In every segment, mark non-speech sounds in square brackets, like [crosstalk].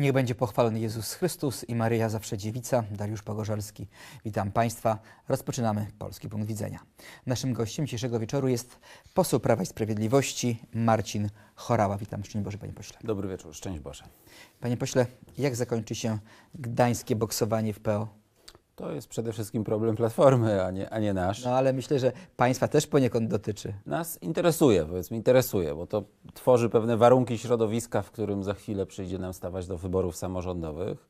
Niech będzie pochwalony Jezus Chrystus i Maryja Zawsze Dziewica, Dariusz Pogorzalski. Witam Państwa. Rozpoczynamy Polski Punkt Widzenia. Naszym gościem dzisiejszego wieczoru jest poseł Prawa i Sprawiedliwości Marcin Chorała. Witam. Szczęść Boże, Panie Pośle. Dobry wieczór. Szczęść Boże. Panie Pośle, jak zakończy się gdańskie boksowanie w PO? To jest przede wszystkim problem Platformy, a nie, a nie nasz. No ale myślę, że państwa też poniekąd dotyczy. Nas interesuje, powiedzmy, interesuje, bo to tworzy pewne warunki środowiska, w którym za chwilę przyjdzie nam stawać do wyborów samorządowych.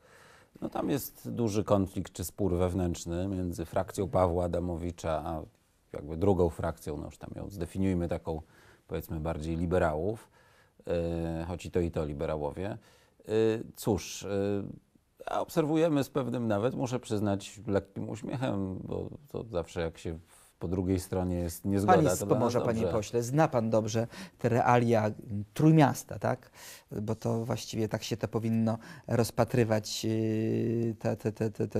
No tam jest duży konflikt czy spór wewnętrzny między frakcją Pawła Adamowicza a jakby drugą frakcją, no już tam ją zdefiniujmy taką, powiedzmy, bardziej liberałów, yy, choć i to i to liberałowie. Yy, cóż... Yy, a obserwujemy z pewnym nawet, muszę przyznać, lekkim uśmiechem, bo to zawsze jak się po drugiej stronie jest niezgoda. Pan jest z Pomorza, panie pośle, zna pan dobrze te realia Trójmiasta, tak? Bo to właściwie tak się to powinno rozpatrywać, yy, te, te,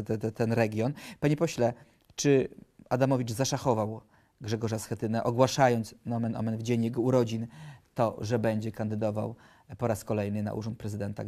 te, ten region. Panie pośle, czy Adamowicz zaszachował Grzegorza Schetynę, ogłaszając, nomen omen, w dzień jego urodzin, to, że będzie kandydował po raz kolejny na urząd prezydenta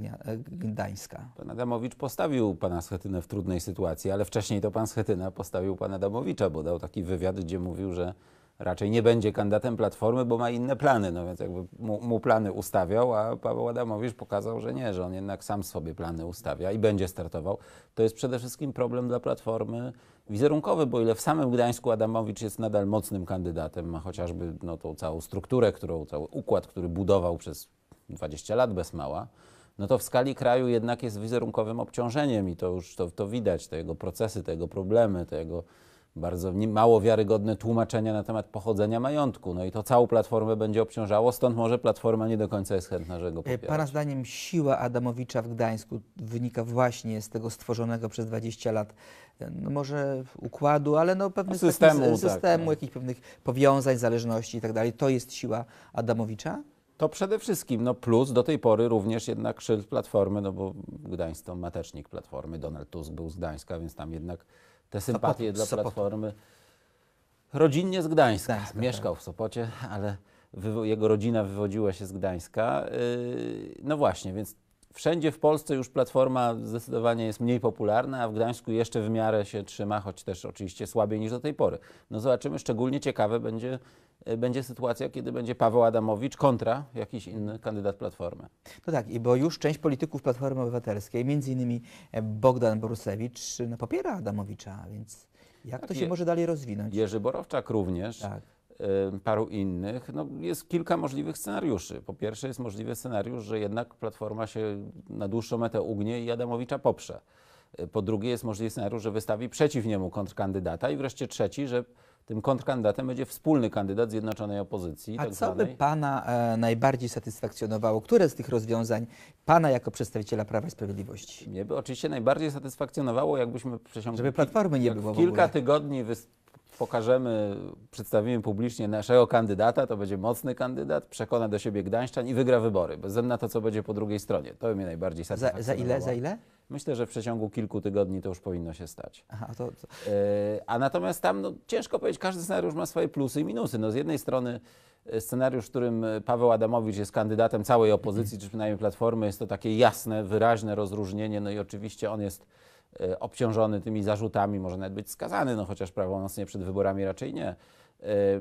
Gdańska. Pan Adamowicz postawił pana Schetynę w trudnej sytuacji, ale wcześniej to pan Schetyna postawił pana Adamowicza, bo dał taki wywiad, gdzie mówił, że raczej nie będzie kandydatem Platformy, bo ma inne plany, no więc jakby mu, mu, plany ustawiał, a Paweł Adamowicz pokazał, że nie, że on jednak sam sobie plany ustawia i będzie startował. To jest przede wszystkim problem dla Platformy wizerunkowy, bo ile w samym Gdańsku Adamowicz jest nadal mocnym kandydatem, ma chociażby no, tą całą strukturę, którą, cały układ, który budował przez 20 lat bez mała, no to w skali kraju jednak jest wizerunkowym obciążeniem i to już to, to widać, te jego procesy, te jego problemy, te bardzo mało wiarygodne tłumaczenia na temat pochodzenia majątku. No i to całą platformę będzie obciążało, stąd może platforma nie do końca jest chętna, że go e, popierać. Pana zdaniem siła Adamowicza w Gdańsku wynika właśnie z tego stworzonego przez 20 lat e, no może układu, ale no pewnych systemu, systemu, tak, no. jakichś pewnych powiązań, zależności itd. Tak to jest siła Adamowicza? To przede wszystkim, no plus do tej pory również jednak szyld Platformy, no bo Gdańsk to matecznik Platformy, Donald Tusk był z Gdańska, więc tam jednak te sympatie Sopot, dla Sopotu. Platformy. Rodzinnie z Gdańska. Gdańska Mieszkał tak. w Sopocie, ale jego rodzina wywodziła się z Gdańska. Yy, no właśnie, więc wszędzie w Polsce już Platforma zdecydowanie jest mniej popularna, a w Gdańsku jeszcze w miarę się trzyma, choć też oczywiście słabiej niż do tej pory. No zobaczymy, szczególnie ciekawe będzie Y, będzie sytuacja, kiedy będzie Paweł Adamowicz kontra jakiś inny kandydat Platformy. No tak, i bo już część polityków Platformy Obywatelskiej, między innymi e, Bogdan Borusewicz, no, popiera Adamowicza, więc jak tak, to się je, może dalej rozwinąć? Jerzy Borowczak również. Tak y, paru innych. No, jest kilka możliwych scenariuszy. Po pierwsze, jest możliwy scenariusz, że jednak platforma się na dłuższą metę ugnie i Adamowicza poprze. Y, po drugie, jest możliwy scenariusz, że wystawi przeciw niemu kontrkandydata. I wreszcie trzeci, że tym kontrkandydatem będzie wspólny kandydat Zjednoczonej Opozycji. A tak co by Pana e, najbardziej satysfakcjonowało? Które z tych rozwiązań Pana jako przedstawiciela Prawa i Sprawiedliwości? Mnie by oczywiście najbardziej satysfakcjonowało, jakbyśmy przesiągli... Żeby Platformy nie było Kilka tygodni pokażemy, przedstawimy publicznie naszego kandydata, to będzie mocny kandydat, przekona do siebie Gdańszczan i wygra wybory. Bez względu na to, co będzie po drugiej stronie. To mnie najbardziej satysfakcjonowało. Za, za ile? Za ile? Myślę, że w przeciągu kilku tygodni to już powinno się stać. Aha, to, to... E, a natomiast tam no, ciężko powiedzieć, każdy scenariusz ma swoje plusy i minusy. No, z jednej strony e, scenariusz, w którym e, Paweł Adamowicz jest kandydatem całej opozycji, czy przynajmniej Platformy, jest to takie jasne, wyraźne rozróżnienie. No i oczywiście on jest E, obciążony tymi zarzutami, może nawet być skazany, no chociaż prawomocnie przed wyborami raczej nie. E,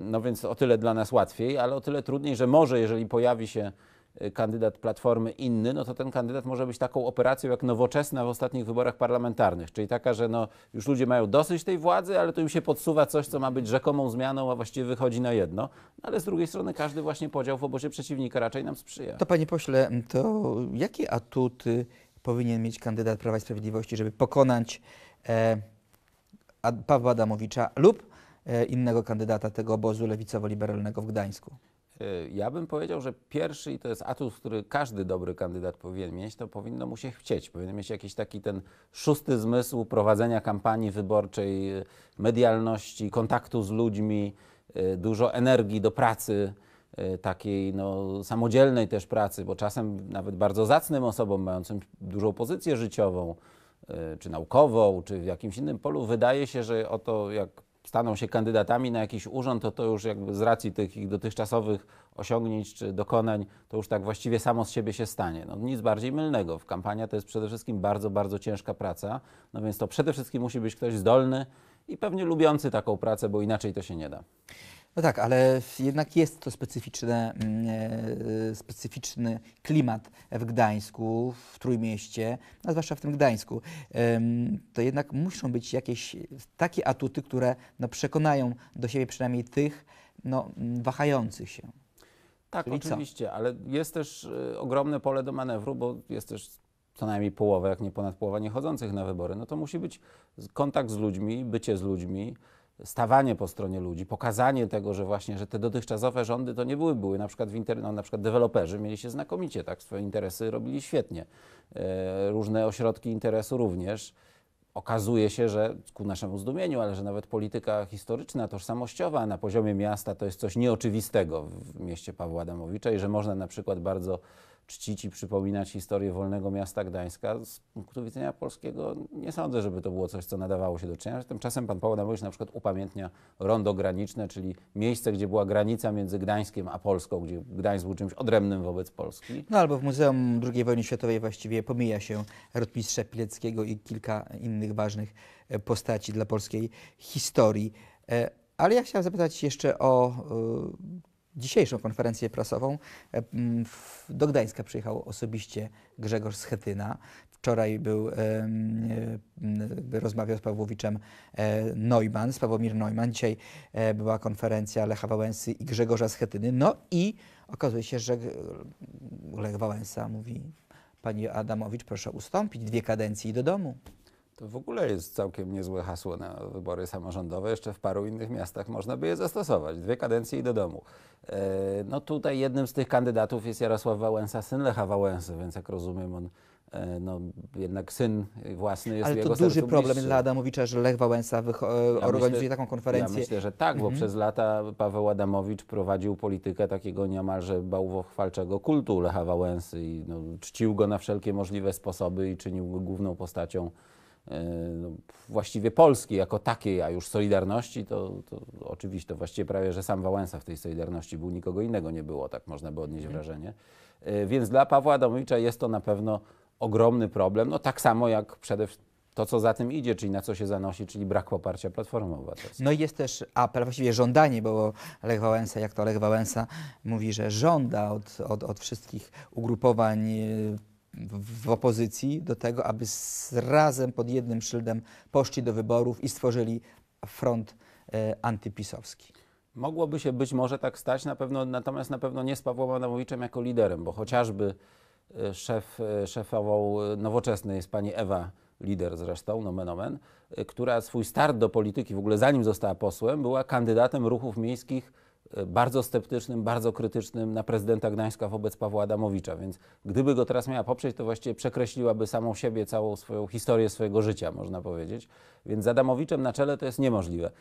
no więc o tyle dla nas łatwiej, ale o tyle trudniej, że może jeżeli pojawi się e, kandydat Platformy inny, no to ten kandydat może być taką operacją jak nowoczesna w ostatnich wyborach parlamentarnych, czyli taka, że no, już ludzie mają dosyć tej władzy, ale to im się podsuwa coś, co ma być rzekomą zmianą, a właściwie wychodzi na jedno. No, ale z drugiej strony każdy właśnie podział w obozie przeciwnika raczej nam sprzyja. To panie pośle, to jakie atuty powinien mieć kandydat Prawa i Sprawiedliwości, żeby pokonać e, Pawła Adamowicza lub e, innego kandydata tego obozu lewicowo-liberalnego w Gdańsku? E, ja bym powiedział, że pierwszy, i to jest atut, który każdy dobry kandydat powinien mieć, to powinno mu się chcieć. Powinien mieć jakiś taki ten szósty zmysł prowadzenia kampanii wyborczej, e, medialności, kontaktu z ludźmi, e, dużo energii do pracy. E, takiej no, samodzielnej też pracy, bo czasem nawet bardzo zacnym osobom mającym dużą pozycję życiową, e, czy naukową, czy w jakimś innym polu, wydaje się, że oto jak staną się kandydatami na jakiś urząd, to to już jakby z racji tych ich dotychczasowych osiągnięć czy dokonań, to już tak właściwie samo z siebie się stanie. No, nic bardziej mylnego. W kampania to jest przede wszystkim bardzo, bardzo ciężka praca, no więc to przede wszystkim musi być ktoś zdolny i pewnie lubiący taką pracę, bo inaczej to się nie da. No tak, ale jednak jest to specyficzne, mm, e, e, specyficzny klimat w Gdańsku, w Trójmieście, a zwłaszcza w tym Gdańsku. To jednak muszą być jakieś takie atuty, które no, przekonają do siebie przynajmniej tych no, mm, wahających się. Tak, Czyli oczywiście, co? ale jest też e, ogromne pole do manewru, bo jest też co najmniej połowa, jak nie ponad połowa niechodzących na wybory. No to musi być kontakt z ludźmi, bycie z ludźmi stawanie po stronie ludzi, pokazanie tego, że właśnie, że te dotychczasowe rządy to nie były, były na przykład, w inter... no, na przykład deweloperzy mieli się znakomicie, tak, swoje interesy robili świetnie, e, różne ośrodki interesu również. Okazuje się, że ku naszemu zdumieniu, ale że nawet polityka historyczna, tożsamościowa na poziomie miasta to jest coś nieoczywistego w mieście Pawła Adamowicza i że można na przykład bardzo czcić i przypominać historię wolnego miasta Gdańska, z punktu widzenia polskiego nie sądzę, żeby to było coś, co nadawało się do czynienia. Tymczasem pan Paweł Adamowicz na przykład upamiętnia rondo graniczne, czyli miejsce, gdzie była granica między Gdańskiem a Polską, gdzie Gdańsk był czymś odrębnym wobec Polski. No albo w Muzeum II Wojny Światowej właściwie pomija się rotmistrza Pileckiego i kilka innych ważnych e, postaci dla polskiej historii. E, ale ja chciałem zapytać jeszcze o e, dzisiejszą konferencję prasową. E, do Gdańska przyjechał osobiście Grzegorz Schetyna. Wczoraj był, e, e, rozmawiał z Pawłowiczem Neumann, z Pawłomir Neumann. Dzisiaj była konferencja Lecha Wałęsy i Grzegorza Schetyny. No i okazuje się, że Lech Wałęsa mówi, pani Adamowicz, proszę ustąpić dwie kadencje i do domu. To w ogóle jest całkiem niezłe hasło na wybory samorządowe. Jeszcze w paru innych miastach można by je zastosować. Dwie kadencje i do domu. E, no tutaj jednym z tych kandydatów jest Jarosław Wałęsa, syn Lecha Wałęsy, więc jak rozumiem on e, no, jednak syn własny jest Ale jego Ale to duży problem bliższy. dla Adamowicza, że Lech Wałęsa e, ja organizuje myślę, taką konferencję. Ja myślę, że tak, bo mhm. przez lata Paweł Adamowicz prowadził politykę takiego niemalże bałwochwalczego kultu Lecha Wałęsy i no, czcił go na wszelkie możliwe sposoby i czynił go główną postacią E, no, właściwie Polski jako takiej, a już Solidarności, to, to, oczywiście to właściwie prawie, że sam Wałęsa w tej Solidarności był, nikogo innego nie było, tak można by odnieść mhm. wrażenie. E, więc dla Pawła Adamowicza jest to na pewno ogromny problem, no tak samo jak przede wszystkim to, co za tym idzie, czyli na co się zanosi, czyli brak poparcia Platformy Obywatelskiej. No i jest też apel, właściwie żądanie, bo Lech Wałęsa, jak to Lech Wałęsa mówi, że żąda od, od, od wszystkich ugrupowań y, w, opozycji do tego, aby z, razem pod jednym szyldem poszli do wyborów i stworzyli front e, antypisowski. Mogłoby się być może tak stać, na pewno, natomiast na pewno nie z Pawłem Adamowiczem jako liderem, bo chociażby e, szef, e, szefową e, nowoczesnej jest pani Ewa lider zresztą, nomen omen, która swój start do polityki, w ogóle zanim została posłem, była kandydatem ruchów miejskich bardzo sceptycznym, bardzo krytycznym na prezydenta Gdańska wobec Pawła Adamowicza, więc gdyby go teraz miała poprzeć, to właściwie przekreśliłaby samą siebie, całą swoją historię swojego życia, można powiedzieć. Więc z Adamowiczem na czele to jest niemożliwe.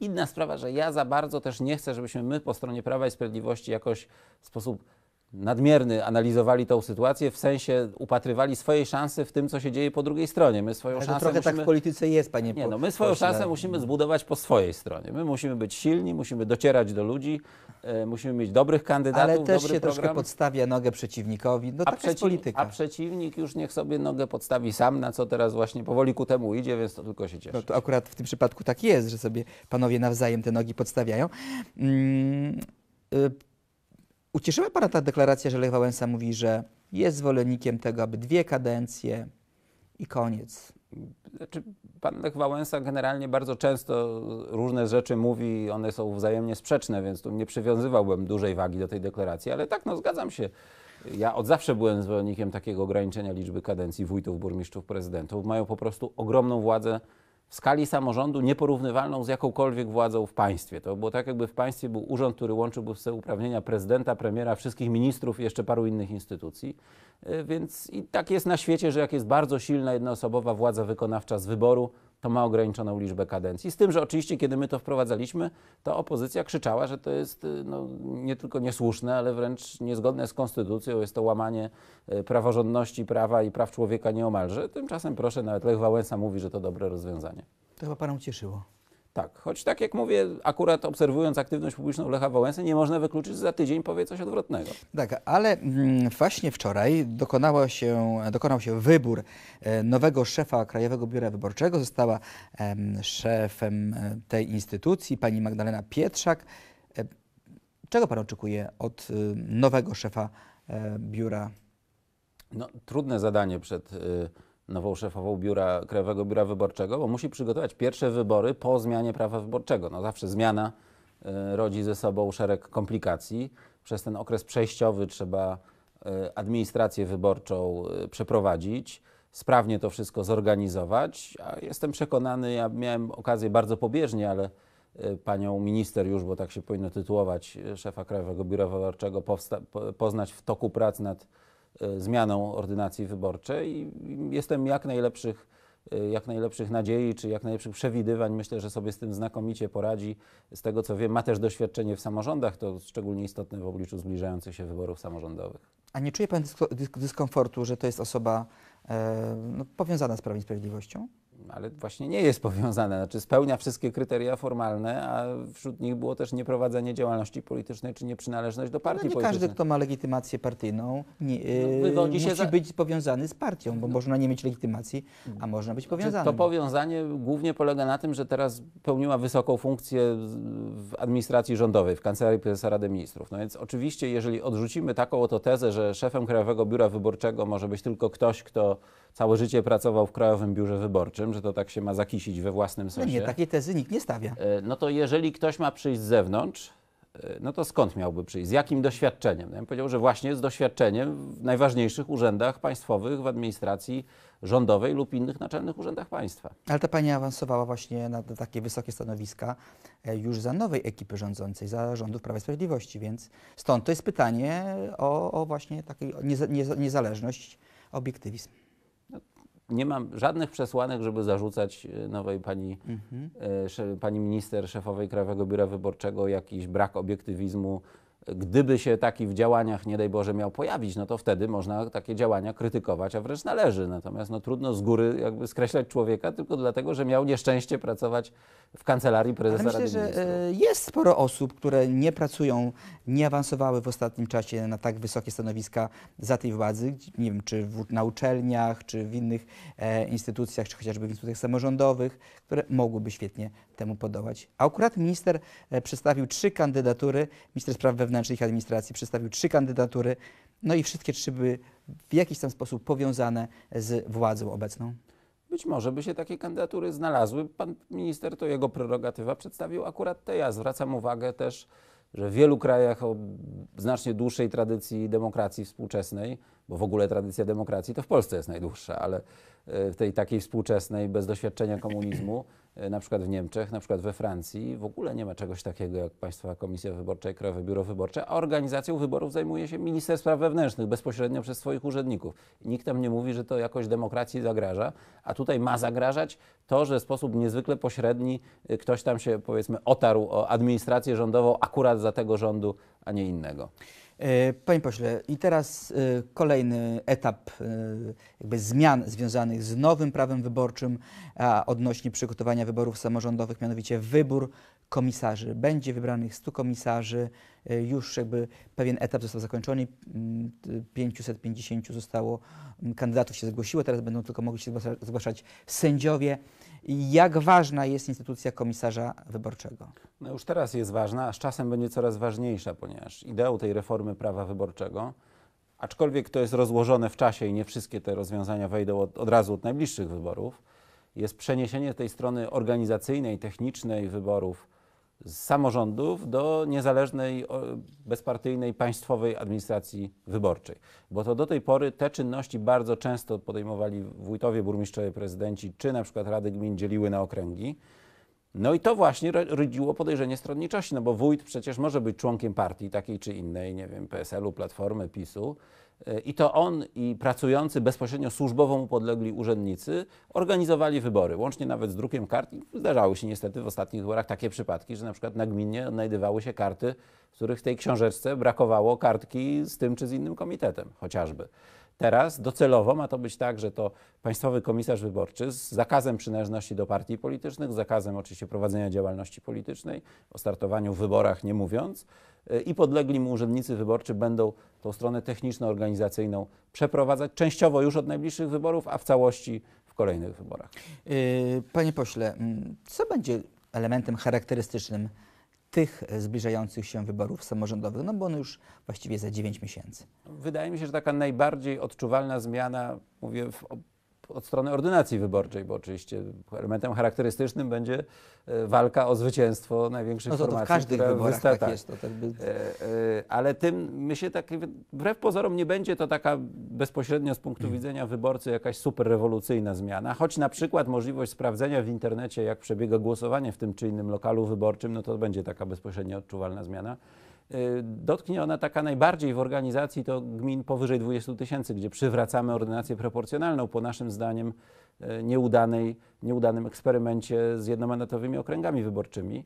Inna sprawa, że ja za bardzo też nie chcę, żebyśmy my po stronie Prawa i Sprawiedliwości jakoś w sposób nadmierny analizowali tą sytuację, w sensie upatrywali swojej szansy w tym, co się dzieje po drugiej stronie. My swoją Ale szansę trochę musimy... tak w polityce jest, panie Nie, no, my swoją pośle. szansę musimy zbudować po swojej stronie. My musimy być silni, musimy docierać do ludzi, e, musimy mieć dobrych kandydatów, Ale też się program. troszkę podstawia nogę przeciwnikowi, no a przeciw... jest polityka. A przeciwnik już niech sobie nogę podstawi sam, na co teraz właśnie powoli ku temu idzie, więc to tylko się cieszy. No to akurat w tym przypadku tak jest, że sobie panowie nawzajem te nogi podstawiają. Mm, y Ucieszyła Pana ta deklaracja, że Lech Wałęsa mówi, że jest zwolennikiem tego, aby dwie kadencje i koniec. Znaczy, pan Lech Wałęsa generalnie bardzo często różne rzeczy mówi, one są wzajemnie sprzeczne, więc tu nie przywiązywałbym dużej wagi do tej deklaracji, ale tak, no zgadzam się. Ja od zawsze byłem zwolennikiem takiego ograniczenia liczby kadencji wójtów, burmistrzów, prezydentów. Mają po prostu ogromną władzę w skali samorządu nieporównywalną z jakąkolwiek władzą w państwie. To było tak, jakby w państwie był urząd, który łączyłby w sobie uprawnienia prezydenta, premiera, wszystkich ministrów i jeszcze paru innych instytucji. Y, więc i tak jest na świecie, że jak jest bardzo silna jednoosobowa władza wykonawcza z wyboru, to ma ograniczoną liczbę kadencji. Z tym, że oczywiście, kiedy my to wprowadzaliśmy, to opozycja krzyczała, że to jest y, no, nie tylko niesłuszne, ale wręcz niezgodne z konstytucją, jest to łamanie y, praworządności, prawa i praw człowieka nieomalże. Tymczasem, proszę, nawet Lech Wałęsa mówi, że to dobre rozwiązanie. To chyba panu cieszyło. Tak, choć tak jak mówię, akurat obserwując aktywność publiczną Lecha Wałęsy, nie można wykluczyć, że za tydzień powie coś odwrotnego. Tak, ale mm, właśnie wczoraj dokonało się, dokonał się wybór e, nowego szefa Krajowego Biura Wyborczego. Została szefem e, tej instytucji pani Magdalena Pietrzak. E, czego pan oczekuje od nowego szefa biura? No, trudne zadanie przed nową szefową biura, Krajowego Biura Wyborczego, bo musi przygotować pierwsze wybory po zmianie prawa wyborczego. No zawsze zmiana y, rodzi ze sobą szereg komplikacji. Przez ten okres przejściowy trzeba y, administrację wyborczą y, przeprowadzić, sprawnie to wszystko zorganizować. A jestem przekonany, ja miałem okazję bardzo pobieżnie, ale panią minister już, bo tak się powinno tytułować, szefa Krajowego Biura Wyborczego, poznać w toku prac nad E, zmianą ordynacji wyborczej jestem jak najlepszych, e, jak najlepszych nadziei czy jak najlepszych przewidywań. Myślę, że sobie z tym znakomicie poradzi. Z tego co wiem, ma też doświadczenie w samorządach, to szczególnie istotne w obliczu zbliżających się wyborów samorządowych. A nie czuje Pan dyskomfortu, że to jest osoba e, no, powiązana z Prawem i Sprawiedliwością? ale właśnie nie jest [laughs] powiązane, znaczy spełnia wszystkie kryteria formalne, a wśród nich było też nieprowadzenie działalności politycznej czy nieprzynależność do partii no nie politycznej. każdy, kto ma legitymację partyjną, nie, no, y, musi za... być powiązany z partią, bo no. można nie mieć legitymacji, a można być znaczy, powiązany. To powiązanie głównie polega na tym, że teraz pełniła wysoką funkcję w administracji rządowej, w Kancelarii Prezesa Rady Ministrów. No więc oczywiście, jeżeli odrzucimy taką oto tezę, że szefem Krajowego Biura Wyborczego może być tylko ktoś, kto całe życie pracował w Krajowym Biurze Wyborczym, że to tak się ma zakisić we własnym sensie. No nie, takiej tezy nikt nie stawia. E, no to jeżeli ktoś ma przyjść z zewnątrz, e, no to skąd miałby przyjść? Z jakim doświadczeniem? No ja bym powiedział, że właśnie z doświadczeniem w najważniejszych urzędach państwowych, w administracji rządowej lub innych naczelnych urzędach państwa. Ale ta pani awansowała właśnie na takie wysokie stanowiska e, już za nowej ekipy rządzącej, za rządów Prawa i Sprawiedliwości, więc stąd to jest pytanie o, o właśnie taką niezależność, obiektywizm nie mam żadnych przesłanek, żeby zarzucać e, nowej pani, mhm. E, pani minister, szefowej Krajowego Biura Wyborczego jakiś brak obiektywizmu gdyby się taki w działaniach, nie daj Boże, miał pojawić, no to wtedy można takie działania krytykować, a wręcz należy. Natomiast no, trudno z góry jakby skreślać człowieka tylko dlatego, że miał nieszczęście pracować w kancelarii prezesa myślę, Rady że e, jest sporo osób, które nie pracują, nie awansowały w ostatnim czasie na tak wysokie stanowiska za tej władzy, nie wiem, czy w, na uczelniach, czy w innych e, instytucjach, czy chociażby w instytucjach samorządowych, które mogłyby świetnie temu podołać. A akurat minister e, przedstawił trzy kandydatury, minister spraw wewnętrznych wewnętrznych administracji przedstawił trzy kandydatury, no i wszystkie trzy były w jakiś tam sposób powiązane z władzą obecną. Być może by się takie kandydatury znalazły. Pan minister to jego prerogatywa przedstawił akurat te. Ja zwracam uwagę też, że w wielu krajach o znacznie dłuższej tradycji demokracji współczesnej bo w ogóle tradycja demokracji to w Polsce jest najdłuższa, ale e, w tej takiej współczesnej, bez doświadczenia komunizmu, e, na przykład w Niemczech, na przykład we Francji, w ogóle nie ma czegoś takiego jak państwa Komisja Wyborcza i Krajowe Biuro Wyborcze, a organizacją wyborów zajmuje się Minister Spraw Wewnętrznych bezpośrednio przez swoich urzędników. Nikt tam nie mówi, że to jakoś demokracji zagraża, a tutaj ma zagrażać to, że w sposób niezwykle pośredni e, ktoś tam się, powiedzmy, otarł o administrację rządową akurat za tego rządu, a nie innego. E, panie pośle, i teraz e, kolejny etap e, jakby zmian związanych z nowym prawem wyborczym a odnośnie przygotowania wyborów samorządowych, mianowicie wybór komisarzy. Będzie wybranych 100 komisarzy, e, już jakby pewien etap został zakończony, 550 mm, zostało, mm, kandydatów się zgłosiło, teraz będą tylko mogli się zgłaszać sędziowie. Jak ważna jest instytucja komisarza wyborczego? No już teraz jest ważna, a z czasem będzie coraz ważniejsza, ponieważ ideą tej reformy prawa wyborczego aczkolwiek to jest rozłożone w czasie i nie wszystkie te rozwiązania wejdą od, od, razu od najbliższych wyborów, jest przeniesienie tej strony organizacyjnej, technicznej wyborów z samorządów do niezależnej, bezpartyjnej, państwowej administracji wyborczej. Bo to do tej pory te czynności bardzo często podejmowali wójtowie, burmistrzowie, prezydenci, czy na przykład rady gmin dzieliły na okręgi. No i to właśnie rodziło podejrzenie stronniczości, no bo wójt przecież może być członkiem partii takiej czy innej, nie wiem, PSL-u, Platformy, PiSu. Y, I to on i pracujący bezpośrednio służbowo mu podlegli urzędnicy organizowali wybory, łącznie nawet z drukiem kart. Zdarzały się niestety w ostatnich wyborach takie przypadki, że na przykład na gminie odnajdywały się karty, w których w tej książeczce brakowało kartki z tym czy z innym komitetem chociażby. Teraz docelowo ma to być tak, że to państwowy komisarz wyborczy z zakazem przynależności do partii politycznych, z zakazem oczywiście prowadzenia działalności politycznej, o startowaniu w wyborach nie mówiąc, y, i podlegli mu urzędnicy wyborczy będą tą stronę techniczno-organizacyjną przeprowadzać częściowo już od najbliższych wyborów, a w całości w kolejnych wyborach. Y, panie pośle, mm, co będzie elementem charakterystycznym tych e, zbliżających się wyborów samorządowych, no bo one już właściwie za 9 miesięcy. Wydaje mi się, że taka najbardziej odczuwalna zmiana, mówię w od strony ordynacji wyborczej, bo oczywiście elementem charakterystycznym będzie e, walka o zwycięstwo największych no to, formacji. To w każdych wyborach tak, tak jest. To tak by... E, e, ale tym, my się tak, wbrew pozorom nie będzie to taka bezpośrednio z punktu hmm. widzenia wyborcy jakaś super rewolucyjna zmiana, choć na przykład możliwość sprawdzenia w internecie, jak przebiega głosowanie w tym czy innym lokalu wyborczym, no to będzie taka bezpośrednio odczuwalna zmiana. Y, dotknie ona taka najbardziej w organizacji to gmin powyżej 20 tysięcy, gdzie przywracamy ordynację proporcjonalną po naszym zdaniem y, nieudanej, nieudanym eksperymencie z jednomandatowymi okręgami wyborczymi.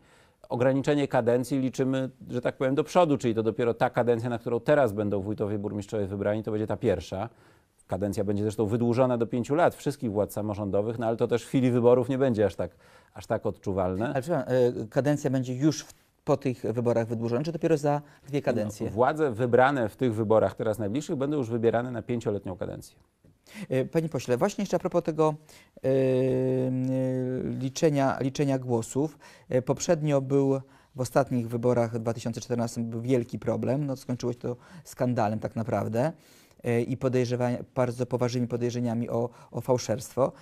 Ograniczenie kadencji liczymy, że tak powiem, do przodu, czyli to dopiero ta kadencja, na którą teraz będą wójtowie, burmistrzowie wybrani, to będzie ta pierwsza. Kadencja będzie zresztą wydłużona do pięciu lat wszystkich władz samorządowych, no ale to też w chwili wyborów nie będzie aż tak, aż tak odczuwalne. Ale y, kadencja będzie już w po tych wyborach wydłużone, czy dopiero za dwie no, kadencje? No, władze wybrane w tych wyborach teraz najbliższych będą już wybierane na pięcioletnią kadencję. E, panie pośle, właśnie jeszcze a propos tego yy, liczenia, liczenia głosów. Poprzednio był w ostatnich wyborach w 2014 był wielki problem. No, skończyło się to skandalem tak naprawdę yy, i bardzo poważnymi podejrzeniami o, o fałszerstwo.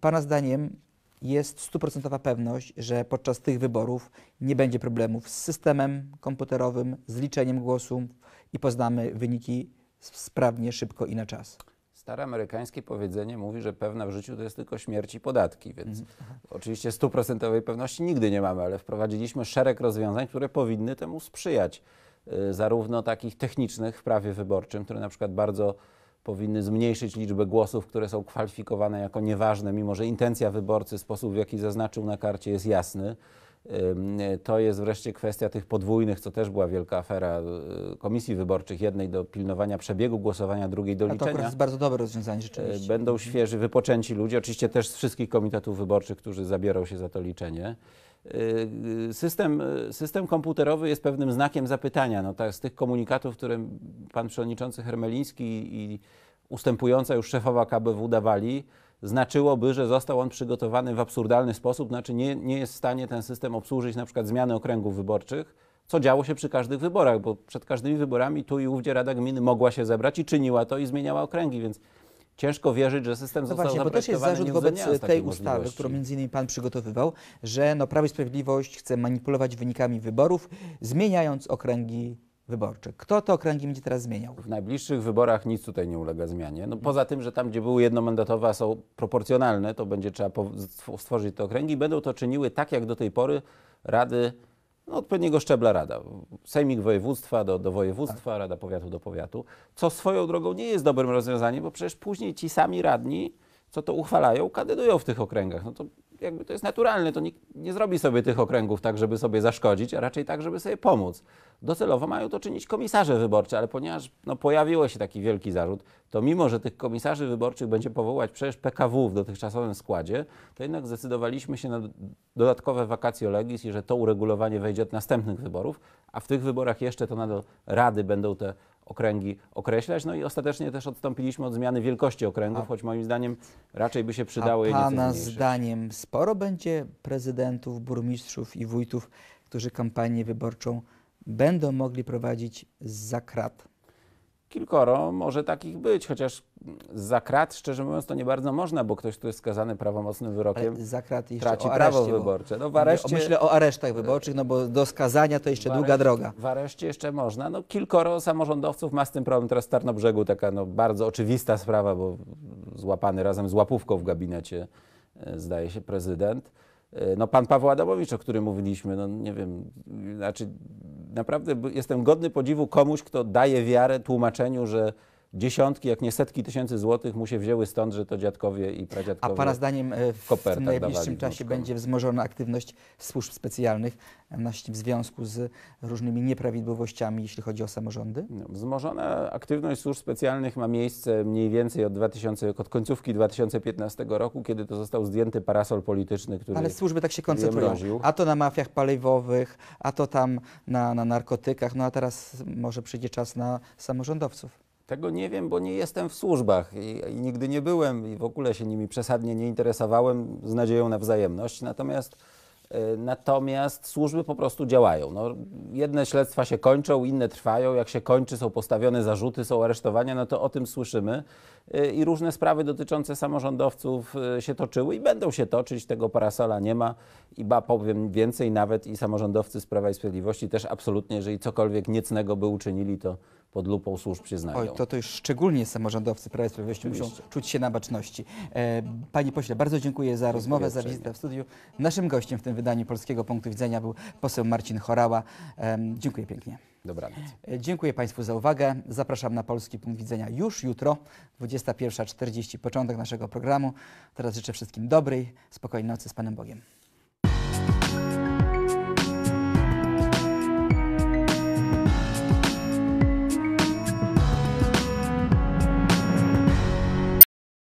Pana zdaniem jest stuprocentowa pewność, że podczas tych wyborów nie będzie problemów z systemem komputerowym, z liczeniem głosu i poznamy wyniki sprawnie, szybko i na czas. Stare amerykańskie powiedzenie mówi, że pewna w życiu to jest tylko śmierć i podatki, więc mhm. oczywiście stuprocentowej pewności nigdy nie mamy, ale wprowadziliśmy szereg rozwiązań, które powinny temu sprzyjać. Y, zarówno takich technicznych w prawie wyborczym, które na przykład bardzo powinny zmniejszyć liczbę głosów, które są kwalifikowane jako nieważne, mimo że intencja wyborcy, sposób w jaki zaznaczył na karcie jest jasny. To jest wreszcie kwestia tych podwójnych, co też była wielka afera y, komisji wyborczych. Jednej do pilnowania przebiegu głosowania, drugiej do liczenia. A to jest bardzo dobre rozwiązanie rzeczywiście. Y, będą świeży, wypoczęci ludzie, oczywiście też z wszystkich komitetów wyborczych, którzy zabiorą się za to liczenie. Y, system, y, system komputerowy jest pewnym znakiem zapytania. No, tak, z tych komunikatów, które pan przewodniczący Hermeliński i ustępująca już szefowa KBW dawali, znaczyłoby, że został on przygotowany w absurdalny sposób, znaczy nie, nie jest w stanie ten system obsłużyć na przykład zmiany okręgów wyborczych, co działo się przy każdych wyborach, bo przed każdymi wyborami tu i ówdzie Rada Gminy mogła się zebrać i czyniła to i zmieniała okręgi, więc Ciężko wierzyć, że system no został właśnie, bo też jest zarzut wobec tej ustawy, którą między innymi pan przygotowywał, że no Prawo i Sprawiedliwość chce manipulować wynikami wyborów, zmieniając okręgi wyborcze. Kto te okręgi będzie teraz zmieniał? W najbliższych wyborach nic tutaj nie ulega zmianie. No, poza tym, że tam, gdzie były jednomandatowe, a są proporcjonalne, to będzie trzeba stworzyć te okręgi. Będą to czyniły tak, jak do tej pory rady no, odpowiedniego szczebla rada. Sejmik województwa do, do województwa, rada powiatu do powiatu, co swoją drogą nie jest dobrym rozwiązaniem, bo przecież później ci sami radni, co to uchwalają, kandydują w tych okręgach. No to jakby to jest naturalne, to nikt nie zrobi sobie tych okręgów tak, żeby sobie zaszkodzić, a raczej tak, żeby sobie pomóc. Docelowo mają to czynić komisarze wyborcze, ale ponieważ no, pojawiło się taki wielki zarzut, to mimo, że tych komisarzy wyborczych będzie powołać przecież PKW w dotychczasowym składzie, to jednak zdecydowaliśmy się na dodatkowe wakacje legis i że to uregulowanie wejdzie od następnych wyborów, a w tych wyborach jeszcze to nadal rady będą te okręgi określać. No i ostatecznie też odstąpiliśmy od zmiany wielkości okręgów, a, choć moim zdaniem raczej by się przydały. A pana zdaniem sporo będzie prezydentów, burmistrzów i wójtów, którzy kampanię wyborczą będą mogli prowadzić z krat? Kilkoro może takich być, chociaż za krat, szczerze mówiąc, to nie bardzo można, bo ktoś, kto jest skazany prawomocnym wyrokiem, traci areszcie, prawo wyborcze. No, w areszcie, myślę o aresztach wyborczych, no bo do skazania to jeszcze areszcie, długa droga. W areszcie jeszcze można. No, kilkoro samorządowców ma z tym problem. Teraz w Tarnobrzegu taka no, bardzo oczywista sprawa, bo złapany razem z łapówką w gabinecie, e, zdaje się, prezydent. E, no pan Paweł Adamowicz, o którym mówiliśmy, no nie wiem, znaczy naprawdę jestem godny podziwu komuś, kto daje wiarę tłumaczeniu, że dziesiątki, jak nie setki tysięcy złotych mu się wzięły stąd, że to dziadkowie i pradziadkowie. A Pana zdaniem e, w, w najbliższym czasie będzie wzmożona aktywność służb specjalnych w związku z różnymi nieprawidłowościami, jeśli chodzi o samorządy? No, wzmożona aktywność służb specjalnych ma miejsce mniej więcej od, 2000, od końcówki 2015 roku, kiedy to został zdjęty parasol polityczny, który Ale służby tak się koncentrują. A to na mafiach paliwowych, a to tam na, na narkotykach, no a teraz może przyjdzie czas na samorządowców. Tego nie wiem, bo nie jestem w służbach i, i, nigdy nie byłem i w ogóle się nimi przesadnie nie interesowałem z nadzieją na wzajemność. Natomiast, y, natomiast służby po prostu działają. No, jedne śledztwa się kończą, inne trwają. Jak się kończy, są postawione zarzuty, są aresztowania, no to o tym słyszymy. Y, I różne sprawy dotyczące samorządowców y, się toczyły i będą się toczyć. Tego parasola nie ma. I ba, powiem więcej, nawet i samorządowcy z Prawa i Sprawiedliwości też absolutnie, jeżeli cokolwiek niecnego by uczynili, to pod lupą służb się znajdą. Oj, to, to już szczególnie samorządowcy Prawa i Sprawiedliwości muszą czuć się na baczności. E, Panie pośle, bardzo dziękuję za rozmowę, dziękuję za wizytę w studiu. Naszym gościem w tym wydaniu Polskiego Punktu Widzenia był poseł Marcin Chorała. E, dziękuję pięknie. Dobranoc. E, dziękuję Państwu za uwagę. Zapraszam na Polski Punkt Widzenia już jutro, 21.40, początek naszego programu. Teraz życzę wszystkim dobrej, spokojnej nocy z Panem Bogiem.